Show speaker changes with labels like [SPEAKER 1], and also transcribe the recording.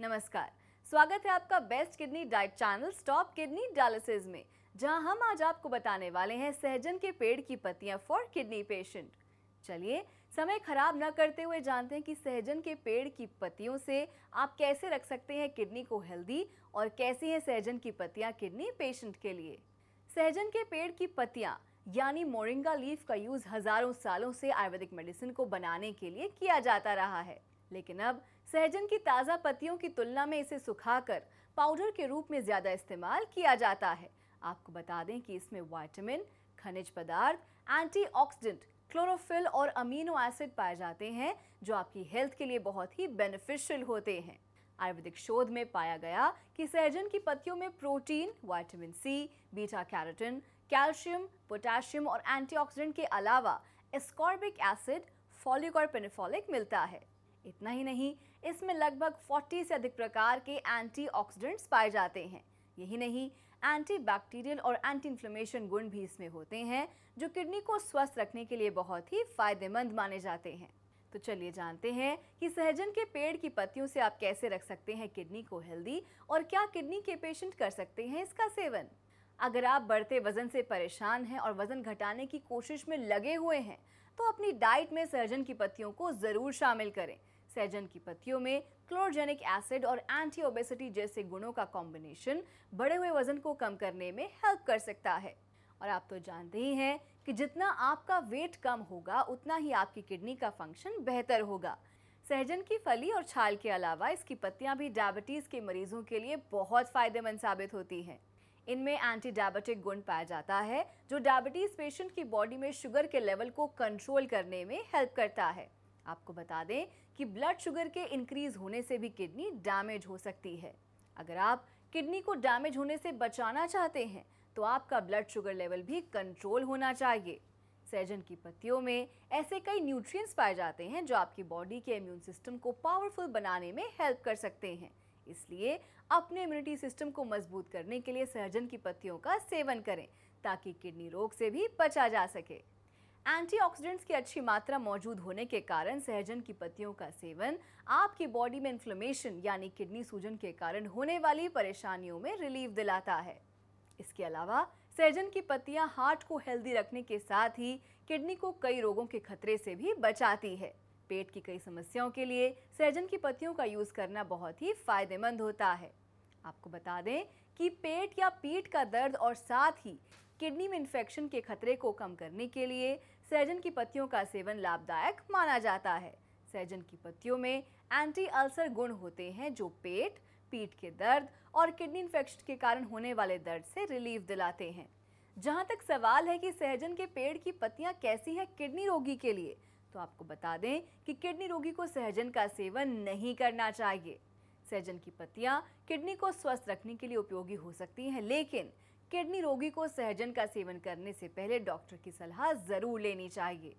[SPEAKER 1] नमस्कार स्वागत है आपका best kidney diet channel stop kidney dialysis में जहां हम आज आपको बताने वाले हैं सहजन के पेड़ की पत्तियां फॉर किडनी पेशेंट चलिए समय खराब न करते हुए जानते हैं कि सहजन के पेड़ की पत्तियों से आप कैसे रख सकते हैं किडनी को हेल्दी और कैसी हैं सहजन की पत्तियां किडनी पेशेंट के लिए सहजन के पेड़ की पत्तियां यानी मोरिंगा लीफ का यूज़ हज़ारों सालों से आयुर्वेदिक मेडिसिन को बनाने के लिए किया जाता रहा है लेकिन अब सहजन की ताज़ा पत्तियों की तुलना में इसे सुखाकर पाउडर के रूप में ज़्यादा इस्तेमाल किया जाता है आपको बता दें कि इसमें वाइटामिन खनिज पदार्थ एंटीऑक्सीडेंट क्लोरोफिल और अमीनो एसिड पाए जाते हैं जो आपकी हेल्थ के लिए बहुत ही बेनिफिशियल होते हैं आयुर्वेदिक शोध में पाया गया कि सहजन की पत्तियों में protein vitamin C beta carotene calcium potassium और एंटीऑक्सीडेंट के अलावा एस्कॉर्बिक एसिड फॉलिक और पेनिफॉलिक मिलता है इतना ही नहीं इसमें लगभग 40 से अधिक प्रकार के एंटीऑक्सीडेंट्स पाए जाते हैं यही नहीं एंटीबैक्टीरियल और एंटी इन्फ्लेमेशन गुण भी इसमें होते हैं जो किडनी को स्वस्थ रखने के लिए बहुत ही फायदेमंद माने जाते हैं तो चलिए जानते हैं कि सहजन के पेड़ की पत्तियों से आप कैसे रख सकते हैं किडनी को हेल्दी और क्या किडनी के पेशेंट कर सकते हैं इसका सेवन अगर आप बढ़ते वजन से परेशान हैं और वजन घटाने की कोशिश में लगे हुए हैं तो अपनी डाइट में सहजन की पत्तियों को ज़रूर शामिल करें सैजन की पत्तियों में क्लोरोजेनिक एसिड और एंटी ओबेसिटी जैसे गुणों का कॉम्बिनेशन बढ़े हुए वजन को कम करने में हेल्प कर सकता है और आप तो जानते ही हैं कि जितना आपका वेट कम होगा उतना ही आपकी किडनी का फंक्शन बेहतर होगा सहजन की फली और छाल के अलावा इसकी पत्तियां भी डायबिटीज़ के मरीजों के लिए बहुत फ़ायदेमंद साबित होती हैं इनमें एंटी डायबिटिक गुण पाया जाता है जो डायबिटीज़ पेशेंट की बॉडी में शुगर के लेवल को कंट्रोल करने में हेल्प करता है आपको बता दें कि ब्लड शुगर के इंक्रीज होने से भी किडनी डैमेज हो सकती है अगर आप किडनी को डैमेज होने से बचाना चाहते हैं तो आपका ब्लड शुगर लेवल भी कंट्रोल होना चाहिए सहजन की पत्तियों में ऐसे कई न्यूट्रिएंट्स पाए जाते हैं जो आपकी बॉडी के इम्यून सिस्टम को पावरफुल बनाने में हेल्प कर सकते हैं इसलिए अपने इम्यूनिटी सिस्टम को मजबूत करने के लिए सहजन की पत्तियों का सेवन करें ताकि किडनी रोग से भी बचा जा सके एंटीऑक्सीडेंट्स की अच्छी मात्रा मौजूद होने के कारण सहजन की पत्तियों का सेवन आपकी बॉडी में इन्फ्लेमेशन यानी किडनी सूजन के कारण होने वाली परेशानियों में रिलीफ दिलाता है इसके अलावा सहजन की पत्तियां हार्ट को हेल्दी रखने के साथ ही किडनी को कई रोगों के खतरे से भी बचाती है पेट की कई समस्याओं के लिए सहजन की पत्तियों का यूज़ करना बहुत ही फायदेमंद होता है आपको बता दें कि पेट या पीठ का दर्द और साथ ही किडनी में इन्फेक्शन के खतरे को कम करने के लिए सहजन की पत्तियों का सेवन लाभदायक माना जाता है सहजन की पत्तियों में एंटी अल्सर गुण होते हैं जो पेट पीठ के दर्द और किडनी इन्फेक्शन के कारण होने वाले दर्द से रिलीफ दिलाते हैं जहाँ तक सवाल है कि सहजन के पेड़ की पत्तियाँ कैसी है किडनी रोगी के लिए तो आपको बता दें कि किडनी रोगी को सहजन का सेवन नहीं करना चाहिए सहजन की पत्तियां किडनी को स्वस्थ रखने के लिए उपयोगी हो सकती हैं लेकिन किडनी रोगी को सहजन का सेवन करने से पहले डॉक्टर की सलाह जरूर लेनी चाहिए